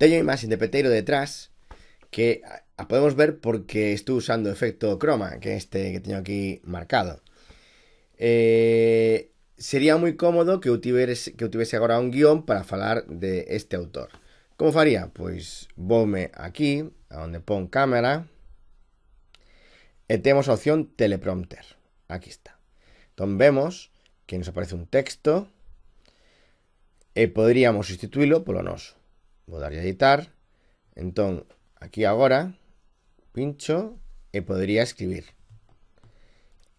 Tengo imagen de peteiro detrás que ah, podemos ver porque estoy usando efecto croma, que es este que tengo aquí marcado. Eh, sería muy cómodo que tuviese ahora que un guión para hablar de este autor. ¿Cómo faría? Pues voy aquí, a donde pon cámara, eh, tenemos opción teleprompter. Aquí está. Entonces vemos que nos aparece un texto eh, podríamos sustituirlo por lo noso. Vou darlle a editar. Entón, aquí agora, pincho e podría escribir.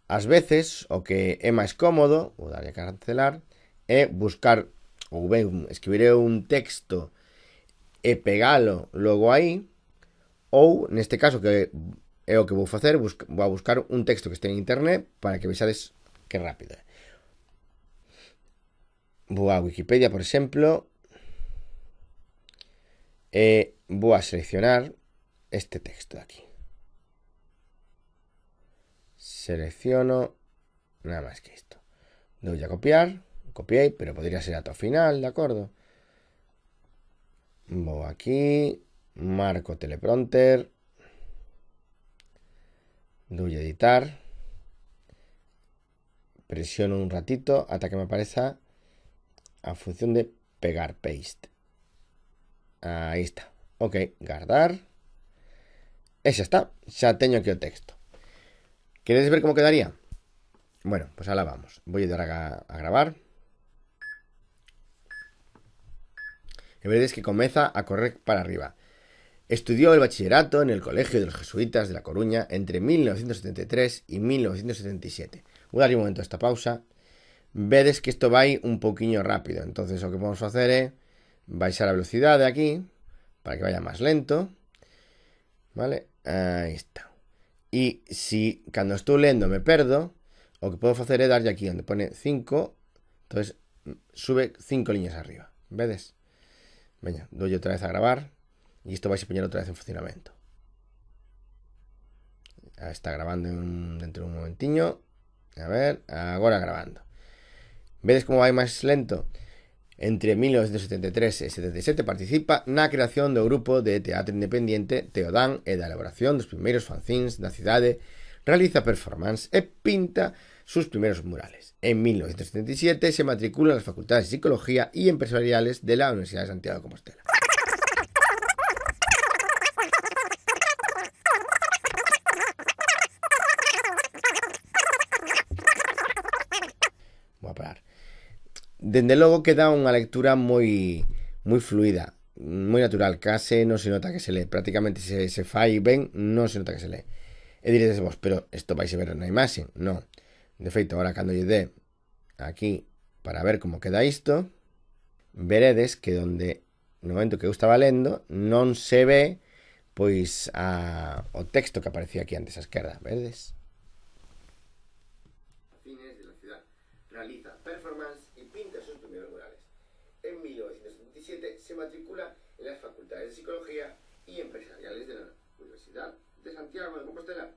Ás veces, o que é máis cómodo, vou darlle a cancelar, é buscar, ou ben, escribiré un texto e pegalo logo aí, ou, neste caso, que é o que vou facer, vou a buscar un texto que este en internet para que vexades que rápido Vou a Wikipedia, por exemplo, Eh, voy a seleccionar este texto de aquí. Selecciono nada más que esto. Doy a copiar, copié, pero podría ser dato final, ¿de acuerdo? Voy aquí, marco teleprompter, doy a editar, presiono un ratito hasta que me aparezca a función de pegar paste. Ahí está. Ok, guardar. Esa está. Ya tengo aquí el texto. ¿Queréis ver cómo quedaría? Bueno, pues ahora vamos. Voy a dar a, grabar. Y veréis que comienza a correr para arriba. Estudió el bachillerato en el Colegio de los Jesuitas de La Coruña entre 1973 y 1977. Voy a dar un momento a esta pausa. Vedes que esto va a un poquillo rápido. Entonces, lo que vamos a hacer es vais a la velocidad de aquí, para que vaya más lento, ¿vale? Ahí está. Y si cuando estoy leyendo me perdo, lo que puedo hacer es darle aquí donde pone 5, entonces mm, sube 5 líneas arriba, ¿ves? Venga, doy otra vez a grabar y esto vais a poner otra vez en funcionamiento. está grabando dentro de un momentiño. A ver, ahora grabando. ¿Ves cómo va más lento? Entre 1973 e 77 participa na creación do grupo de teatro independente Teodán e da elaboración dos primeiros fanzins da cidade, realiza performance e pinta sus primeros murales. En 1977 se matricula nas facultades de Psicología e Empresariales de la Universidade de Santiago de Compostela. Dende logo queda unha lectura moi moi fluida, moi natural, case non se nota que se lee, prácticamente se, se fai ben, non se nota que se lee. E diréis vos, pero isto vais a ver na imaxe, non. De feito, ahora cando lle dé aquí para ver como queda isto, veredes que donde no momento que eu estaba lendo non se ve pois a, o texto que aparecía aquí antes á esquerda, vedes? Fines de la ciudad. Realiza performance y pinta se matricula en las facultades de Psicología y Empresariales de la Universidad de Santiago de Compostela